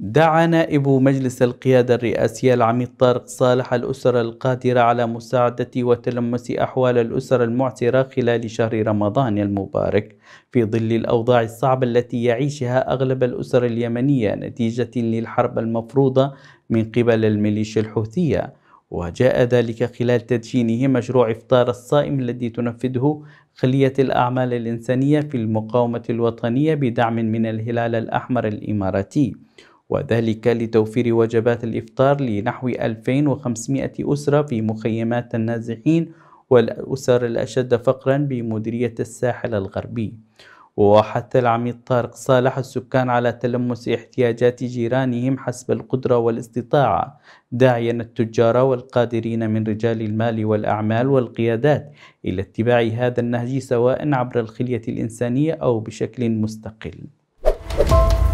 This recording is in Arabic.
دعا نائب مجلس القيادة الرئاسية العميد طارق صالح الأسر القادرة على مساعدة وتلمس أحوال الأسر المعسرة خلال شهر رمضان المبارك في ظل الأوضاع الصعبة التي يعيشها أغلب الأسر اليمنية نتيجة للحرب المفروضة من قبل الميليشيا الحوثية وجاء ذلك خلال تدشينه مشروع إفطار الصائم الذي تنفذه خلية الأعمال الإنسانية في المقاومة الوطنية بدعم من الهلال الأحمر الإماراتي وذلك لتوفير وجبات الإفطار لنحو 2500 أسرة في مخيمات النازحين والأسر الأشد فقرا بمديرية الساحل الغربي وحث العميد طارق صالح السكان على تلمس احتياجات جيرانهم حسب القدرة والاستطاعة داعيا التجار والقادرين من رجال المال والأعمال والقيادات إلى اتباع هذا النهج سواء عبر الخلية الإنسانية أو بشكل مستقل